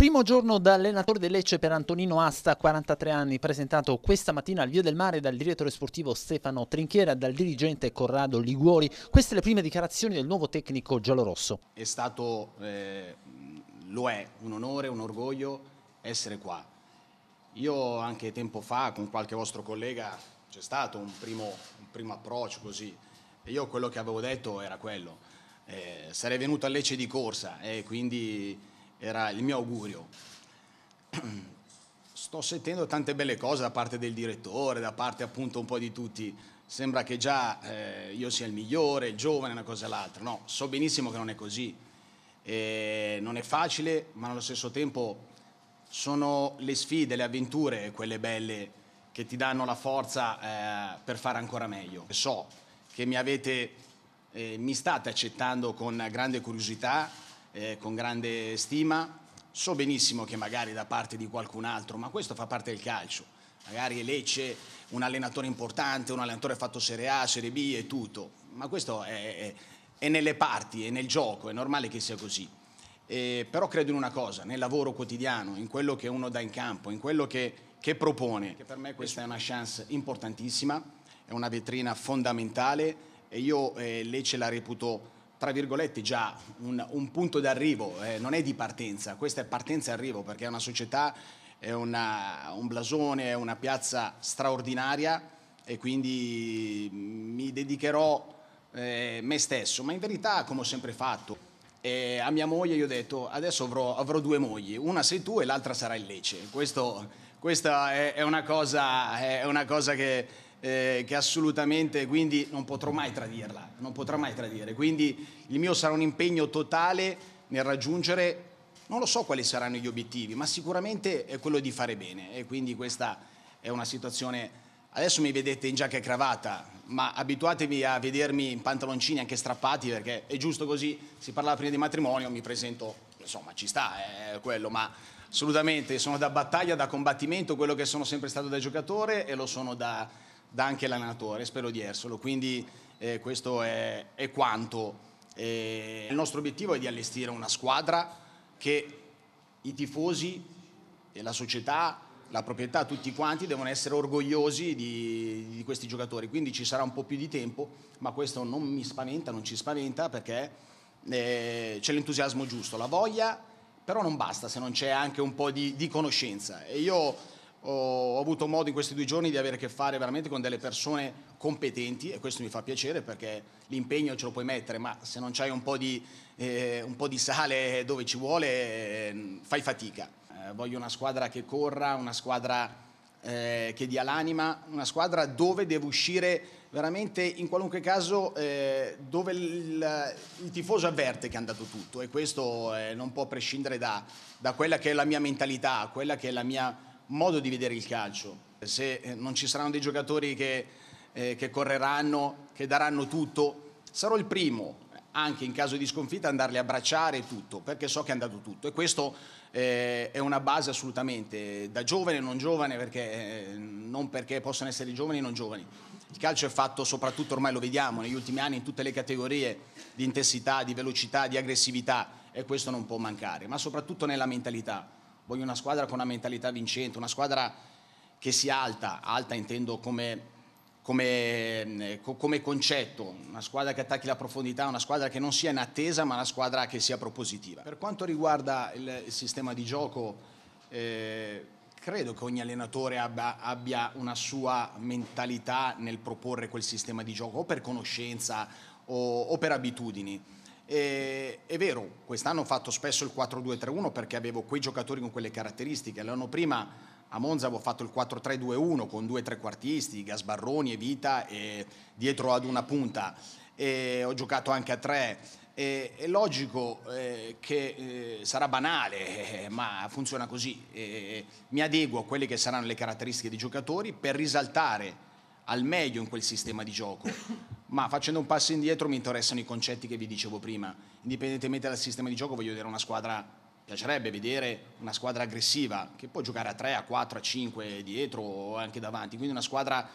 Primo giorno da allenatore del Lecce per Antonino Asta, 43 anni, presentato questa mattina al Via del Mare dal direttore sportivo Stefano Trinchiera e dal dirigente Corrado Liguori. Queste le prime dichiarazioni del nuovo tecnico giallorosso. È stato, eh, lo è, un onore, un orgoglio essere qua. Io anche tempo fa con qualche vostro collega c'è stato un primo, un primo approccio così e io quello che avevo detto era quello. Eh, sarei venuto a Lecce di corsa e eh, quindi era il mio augurio. Sto sentendo tante belle cose da parte del direttore, da parte appunto un po' di tutti. Sembra che già eh, io sia il migliore, il giovane, una cosa e l'altra. No, so benissimo che non è così. E non è facile, ma allo stesso tempo sono le sfide, le avventure, quelle belle, che ti danno la forza eh, per fare ancora meglio. So che mi avete, eh, mi state accettando con grande curiosità eh, con grande stima. So benissimo che magari da parte di qualcun altro, ma questo fa parte del calcio. Magari Lecce, un allenatore importante, un allenatore fatto Serie A, Serie B e tutto, ma questo è, è, è nelle parti, è nel gioco, è normale che sia così. Eh, però credo in una cosa, nel lavoro quotidiano, in quello che uno dà in campo, in quello che, che propone, che per me questa è una chance importantissima, è una vetrina fondamentale e io eh, Lecce la reputo tra virgolette già un, un punto d'arrivo, eh, non è di partenza, questa è partenza e arrivo perché è una società, è una, un blasone, è una piazza straordinaria e quindi mm, mi dedicherò eh, me stesso, ma in verità come ho sempre fatto. E eh, a mia moglie gli ho detto adesso avrò, avrò due mogli, una sei tu e l'altra sarà il Lecce. Questo, questa è, è, una cosa, è una cosa che eh, che assolutamente quindi non potrò mai tradirla, non potrà mai tradire. Quindi il mio sarà un impegno totale nel raggiungere, non lo so quali saranno gli obiettivi, ma sicuramente è quello di fare bene e quindi questa è una situazione, adesso mi vedete in giacca e cravatta, ma abituatevi a vedermi in pantaloncini anche strappati perché è giusto così, si parlava prima di matrimonio, mi presento, insomma ci sta, è eh, quello, ma assolutamente sono da battaglia, da combattimento, quello che sono sempre stato da giocatore e lo sono da da anche l'allenatore, spero di esserlo. Quindi eh, questo è, è quanto. Eh, il nostro obiettivo è di allestire una squadra che i tifosi e la società, la proprietà, tutti quanti devono essere orgogliosi di, di questi giocatori. Quindi ci sarà un po' più di tempo, ma questo non mi spaventa, non ci spaventa perché eh, c'è l'entusiasmo giusto, la voglia, però non basta se non c'è anche un po' di, di conoscenza. E io ho, avuto modo in questi due giorni di avere a che fare veramente con delle persone competenti e questo mi fa piacere perché l'impegno ce lo puoi mettere, ma se non c'hai un po' di, eh, un po di sale dove ci vuole eh, fai fatica. Eh, voglio una squadra che corra, una squadra eh, che dia l'anima, una squadra dove devo uscire veramente in qualunque caso eh, dove il, il, tifoso avverte che è andato tutto e questo eh, non può prescindere da, da quella che è la mia mentalità, quella che è la mia modo di vedere il calcio. Se eh, non ci saranno dei giocatori che, eh, che correranno, che daranno tutto, sarò il primo anche in caso di sconfitta andarli a abbracciare tutto, perché so che è andato tutto e questo eh, è una base assolutamente da giovane e non giovane, perché, eh, non perché possono essere giovani e non giovani. Il calcio è fatto soprattutto, ormai lo vediamo, negli ultimi anni in tutte le categorie di intensità, di velocità, di aggressività e questo non può mancare, ma soprattutto nella mentalità voglio una squadra con una mentalità vincente, una squadra che sia alta, alta intendo come come, eh, come, concetto, una squadra che attacchi la profondità, una squadra che non sia in attesa ma una squadra che sia propositiva. Per quanto riguarda il, il sistema di gioco, eh, credo che ogni allenatore abbia, abbia, una sua mentalità nel proporre quel sistema di gioco o per conoscenza o, o per abitudini. E, eh, è vero, quest'anno ho fatto spesso il 4-2-3-1 perché avevo quei giocatori con quelle caratteristiche. L'anno prima a Monza avevo fatto il 4-3-2-1 con due trequartisti, Gasbarroni e Vita, e dietro ad una punta. E ho giocato anche a tre. E, è logico eh, che eh, sarà banale, eh, ma funziona così. mi adeguo a quelle che saranno le caratteristiche dei giocatori per risaltare al meglio in quel sistema di gioco ma facendo un passo indietro mi interessano i concetti che vi dicevo prima. Indipendentemente dal sistema di gioco, voglio vedere una squadra, piacerebbe vedere una squadra aggressiva, che può giocare a 3, a 4, a 5 dietro o anche davanti, quindi una squadra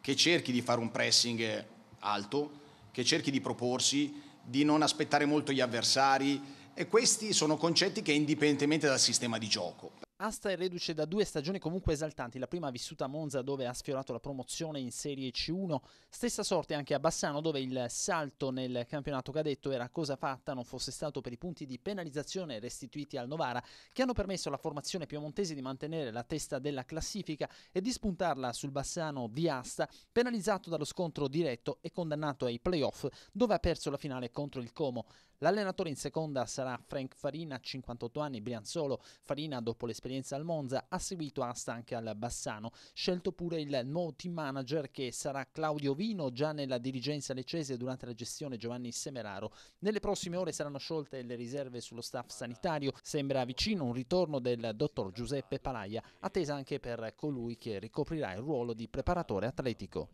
che cerchi di fare un pressing alto, che cerchi di proporsi, di non aspettare molto gli avversari e questi sono concetti che indipendentemente dal sistema di gioco. Asta è reduce da due stagioni comunque esaltanti, la prima vissuta a Monza dove ha sfiorato la promozione in Serie C1, stessa sorte anche a Bassano dove il salto nel campionato cadetto era cosa fatta non fosse stato per i punti di penalizzazione restituiti al Novara che hanno permesso alla formazione piemontese di mantenere la testa della classifica e di spuntarla sul Bassano di Asta penalizzato dallo scontro diretto e condannato ai playoff dove ha perso la finale contro il Como. L'allenatore in seconda sarà Frank Farina, 58 anni, Brianzolo. Farina, dopo l'esperienza al Monza, ha seguito asta anche al Bassano. Scelto pure il nuovo team manager che sarà Claudio Vino, già nella dirigenza leccese durante la gestione Giovanni Semeraro. Nelle prossime ore saranno sciolte le riserve sullo staff sanitario. Sembra vicino un ritorno del dottor Giuseppe Palaia, attesa anche per colui che ricoprirà il ruolo di preparatore atletico.